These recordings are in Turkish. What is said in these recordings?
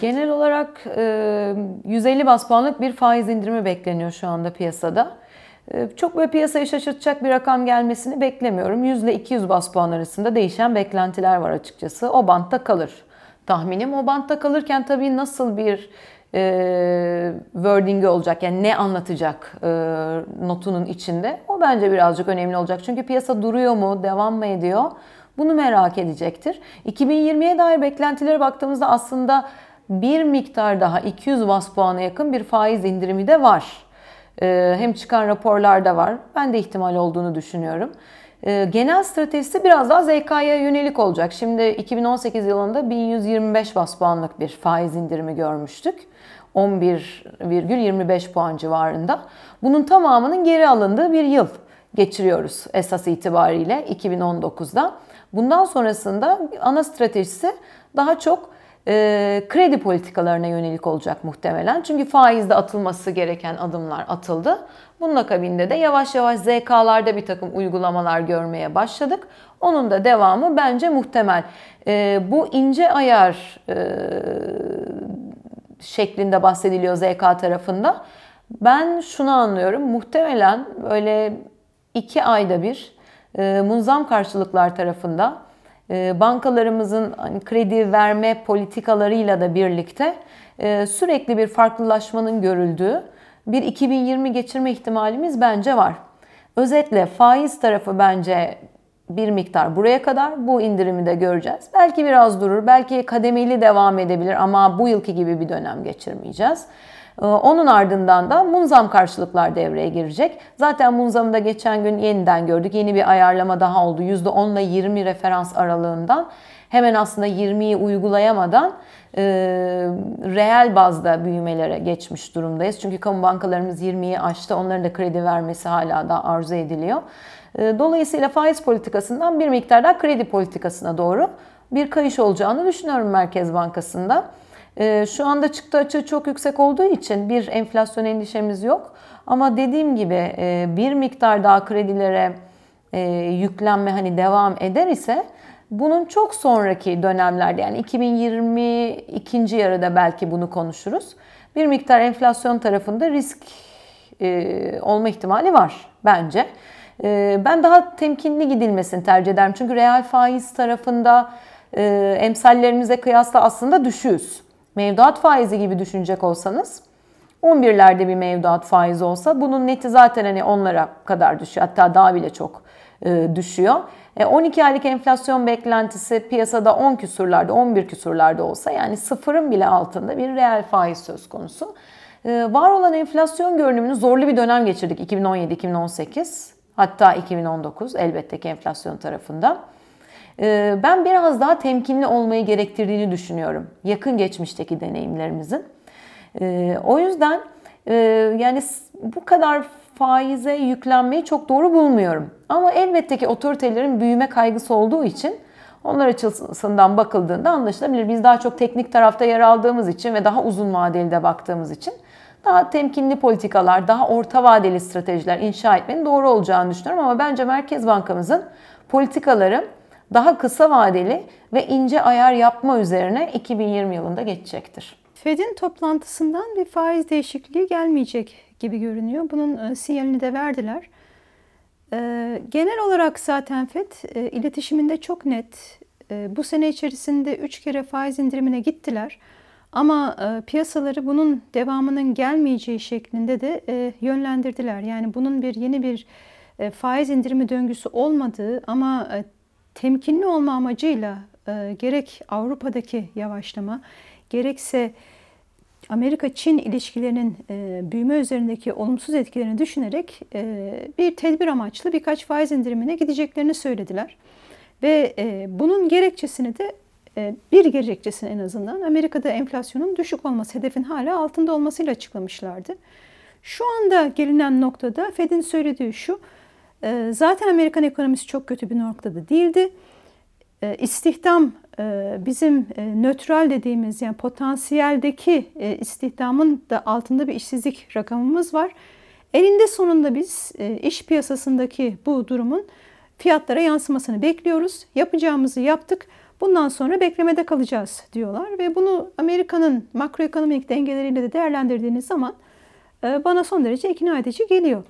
Genel olarak 150 e, bas puanlık bir faiz indirimi bekleniyor şu anda piyasada. E, çok böyle piyasayı şaşırtacak bir rakam gelmesini beklemiyorum. 100 ile 200 bas puan arasında değişen beklentiler var açıkçası. O bantta kalır. Tahminim o bantta kalırken tabii nasıl bir e, wording'i olacak yani ne anlatacak e, notunun içinde o bence birazcık önemli olacak. Çünkü piyasa duruyor mu devam mı ediyor bunu merak edecektir. 2020'ye dair beklentilere baktığımızda aslında bir miktar daha 200 bas puana yakın bir faiz indirimi de var. Ee, hem çıkan raporlarda var. Ben de ihtimal olduğunu düşünüyorum. Ee, genel stratejisi biraz daha ZK'ya yönelik olacak. Şimdi 2018 yılında 1125 bas puanlık bir faiz indirimi görmüştük. 11,25 puan civarında. Bunun tamamının geri alındığı bir yıl geçiriyoruz esas itibariyle 2019'da. Bundan sonrasında ana stratejisi daha çok e, kredi politikalarına yönelik olacak muhtemelen. Çünkü faizde atılması gereken adımlar atıldı. Bunun akabinde de yavaş yavaş ZK'larda bir takım uygulamalar görmeye başladık. Onun da devamı bence muhtemel. E, bu ince ayar e, şeklinde bahsediliyor ZK tarafında. Ben şunu anlıyorum. Muhtemelen böyle iki ayda bir e, munzam karşılıklar tarafında ee, bankalarımızın hani, kredi verme politikalarıyla da birlikte e, sürekli bir farklılaşmanın görüldüğü bir 2020 geçirme ihtimalimiz bence var. Özetle faiz tarafı bence bir miktar buraya kadar bu indirimi de göreceğiz. Belki biraz durur, belki kademeli devam edebilir ama bu yılki gibi bir dönem geçirmeyeceğiz. Ee, onun ardından da munzam karşılıklar devreye girecek. Zaten munzamı da geçen gün yeniden gördük. Yeni bir ayarlama daha oldu. %10 ile 20 referans aralığından hemen aslında 20'yi uygulayamadan e, reel bazda büyümelere geçmiş durumdayız. Çünkü kamu bankalarımız 20'yi aştı. Onların da kredi vermesi hala da arzu ediliyor. E, dolayısıyla faiz politikasından bir miktar daha kredi politikasına doğru bir kayış olacağını düşünüyorum Merkez Bankası'nda. Ee, şu anda çıktı açığı çok yüksek olduğu için bir enflasyon endişemiz yok. Ama dediğim gibi e, bir miktar daha kredilere e, yüklenme hani devam eder ise bunun çok sonraki dönemlerde yani 2022. yarıda belki bunu konuşuruz. Bir miktar enflasyon tarafında risk e, olma ihtimali var bence. Ben daha temkinli gidilmesini tercih ederim. Çünkü reel faiz tarafında emsallerimize kıyasla aslında düşüyoruz mevduat faizi gibi düşünecek olsanız 11'lerde bir mevduat faizi olsa bunun neti zaten hani onlara kadar düşüyor. Hatta daha bile çok e, düşüyor. E, 12 aylık enflasyon beklentisi piyasada 10 küsurlarda 11 küsurlarda olsa yani sıfırın bile altında bir reel faiz söz konusu. E, var olan enflasyon görünümünü zorlu bir dönem geçirdik 2017-2018 hatta 2019 elbette ki enflasyon tarafında. Ee, ben biraz daha temkinli olmayı gerektirdiğini düşünüyorum. Yakın geçmişteki deneyimlerimizin. Ee, o yüzden e, yani bu kadar faize yüklenmeyi çok doğru bulmuyorum. Ama elbette ki otoritelerin büyüme kaygısı olduğu için onlar açısından bakıldığında anlaşılabilir. Biz daha çok teknik tarafta yer aldığımız için ve daha uzun vadeli de baktığımız için daha temkinli politikalar, daha orta vadeli stratejiler inşa etmenin doğru olacağını düşünüyorum. Ama bence Merkez Bankamızın politikaları daha kısa vadeli ve ince ayar yapma üzerine 2020 yılında geçecektir. Fed'in toplantısından bir faiz değişikliği gelmeyecek gibi görünüyor. Bunun e, sinyalini de verdiler. E, genel olarak zaten FED e, iletişiminde çok net. Bu sene içerisinde 3 kere faiz indirimine gittiler. Ama piyasaları bunun devamının gelmeyeceği şeklinde de yönlendirdiler. Yani bunun bir yeni bir faiz indirimi döngüsü olmadığı ama temkinli olma amacıyla e, gerek Avrupa'daki yavaşlama gerekse Amerika-Çin ilişkilerinin e, büyüme üzerindeki olumsuz etkilerini düşünerek e, bir tedbir amaçlı birkaç faiz indirimine gideceklerini söylediler. Ve e, bunun gerekçesini de e, bir gerekçesini en azından Amerika'da enflasyonun düşük olması, hedefin hala altında olmasıyla açıklamışlardı. Şu anda gelinen noktada Fed'in söylediği şu, ee, zaten Amerikan ekonomisi çok kötü bir noktada değildi. Ee, istihdam e, bizim e, nötral dediğimiz yani potansiyeldeki e, istihdamın da altında bir işsizlik rakamımız var. Elinde sonunda biz iş piyasasındaki bu durumun fiyatlara yansımasını bekliyoruz. Yapacağımızı yaptık. Bundan sonra beklemede kalacağız diyorlar ve bunu Amerika'nın makroekonomik dengeleriyle de değerlendirdiğiniz zaman bana son derece ikna edici geliyor.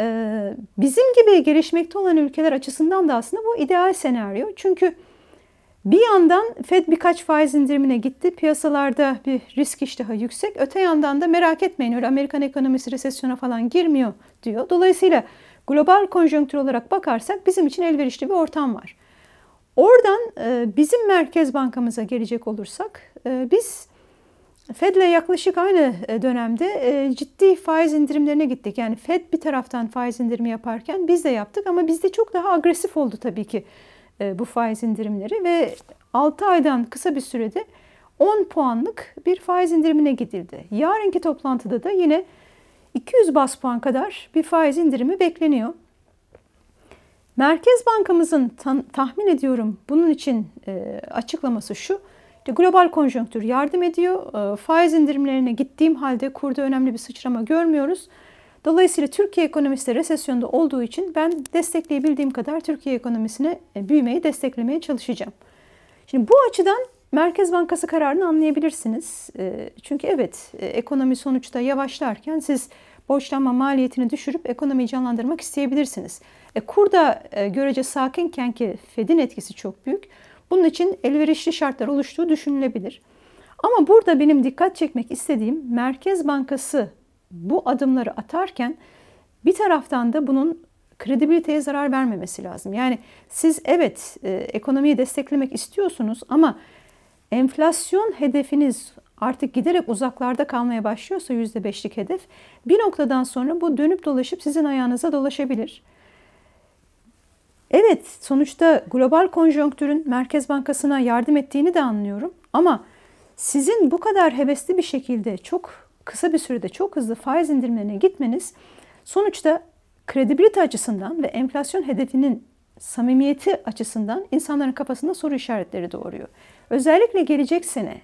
Ee, bizim gibi gelişmekte olan ülkeler açısından da aslında bu ideal senaryo. Çünkü bir yandan Fed birkaç faiz indirimine gitti. Piyasalarda bir risk iştahı yüksek. Öte yandan da merak etmeyin öyle Amerikan ekonomisi resesyona falan girmiyor diyor. Dolayısıyla global konjonktür olarak bakarsak bizim için elverişli bir ortam var. Oradan e, bizim Merkez Bankamıza gelecek olursak e, biz Fed'le yaklaşık aynı e, dönemde e, ciddi faiz indirimlerine gittik. Yani Fed bir taraftan faiz indirimi yaparken biz de yaptık ama bizde çok daha agresif oldu tabii ki e, bu faiz indirimleri ve 6 aydan kısa bir sürede 10 puanlık bir faiz indirimine gidildi. Yarınki toplantıda da yine 200 bas puan kadar bir faiz indirimi bekleniyor. Merkez Bankamızın tahmin ediyorum bunun için açıklaması şu. İşte global konjonktür yardım ediyor. Ee, faiz indirimlerine gittiğim halde kurda önemli bir sıçrama görmüyoruz. Dolayısıyla Türkiye ekonomisi de resesyonda olduğu için ben destekleyebildiğim kadar Türkiye ekonomisine e, büyümeyi desteklemeye çalışacağım. Şimdi bu açıdan Merkez Bankası kararını anlayabilirsiniz. Ee, çünkü evet e, ekonomi sonuçta yavaşlarken siz borçlanma maliyetini düşürüp ekonomiyi canlandırmak isteyebilirsiniz. E, kur da e, görece sakinken ki Fed'in etkisi çok büyük. Bunun için elverişli şartlar oluştuğu düşünülebilir. Ama burada benim dikkat çekmek istediğim Merkez Bankası bu adımları atarken bir taraftan da bunun kredibiliteye zarar vermemesi lazım. Yani siz evet e, ekonomiyi desteklemek istiyorsunuz ama enflasyon hedefiniz artık giderek uzaklarda kalmaya başlıyorsa %5'lik hedef bir noktadan sonra bu dönüp dolaşıp sizin ayağınıza dolaşabilir. Evet sonuçta global konjonktürün Merkez Bankası'na yardım ettiğini de anlıyorum. Ama sizin bu kadar hevesli bir şekilde çok kısa bir sürede çok hızlı faiz indirimlerine gitmeniz sonuçta kredibilite açısından ve enflasyon hedefinin samimiyeti açısından insanların kafasında soru işaretleri doğuruyor. Özellikle gelecek sene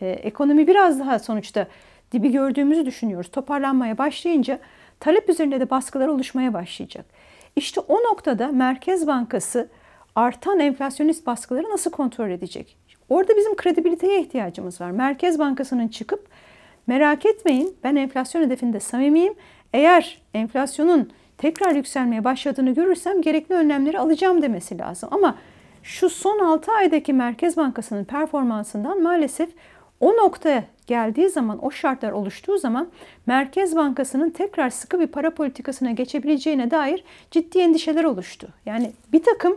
e, ekonomi biraz daha sonuçta dibi gördüğümüzü düşünüyoruz. Toparlanmaya başlayınca talep üzerinde de baskılar oluşmaya başlayacak. İşte o noktada Merkez Bankası artan enflasyonist baskıları nasıl kontrol edecek? Orada bizim kredibiliteye ihtiyacımız var. Merkez Bankası'nın çıkıp merak etmeyin ben enflasyon hedefinde samimiyim. Eğer enflasyonun tekrar yükselmeye başladığını görürsem gerekli önlemleri alacağım demesi lazım. Ama şu son 6 aydaki Merkez Bankası'nın performansından maalesef o noktaya geldiği zaman, o şartlar oluştuğu zaman Merkez Bankası'nın tekrar sıkı bir para politikasına geçebileceğine dair ciddi endişeler oluştu. Yani bir takım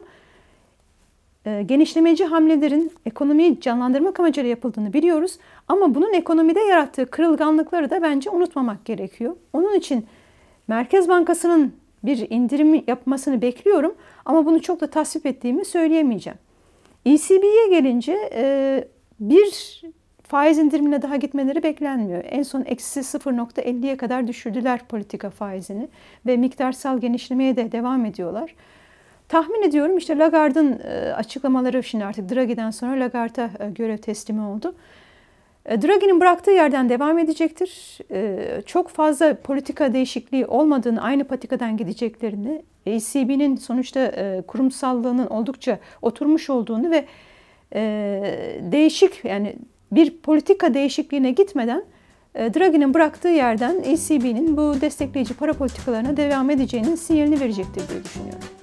e, genişlemeci hamlelerin ekonomiyi canlandırmak amacıyla yapıldığını biliyoruz ama bunun ekonomide yarattığı kırılganlıkları da bence unutmamak gerekiyor. Onun için Merkez Bankası'nın bir indirimi yapmasını bekliyorum ama bunu çok da tasvip ettiğimi söyleyemeyeceğim. ECB'ye gelince e, bir faiz indirimine daha gitmeleri beklenmiyor. En son eksi 0.50'ye kadar düşürdüler politika faizini ve miktarsal genişlemeye de devam ediyorlar. Tahmin ediyorum işte Lagarde'ın e, açıklamaları şimdi artık Draghi'den sonra Lagarde'a e, görev teslimi oldu. E, Draghi'nin bıraktığı yerden devam edecektir. Çok fazla politika değişikliği olmadığını, aynı patikadan gideceklerini, ECB'nin sonuçta kurumsallığının oldukça oturmuş olduğunu ve değişik yani bir politika değişikliğine gitmeden e, Draghi'nin bıraktığı yerden ECB'nin bu destekleyici para politikalarına devam edeceğinin sinyalini verecektir diye düşünüyorum.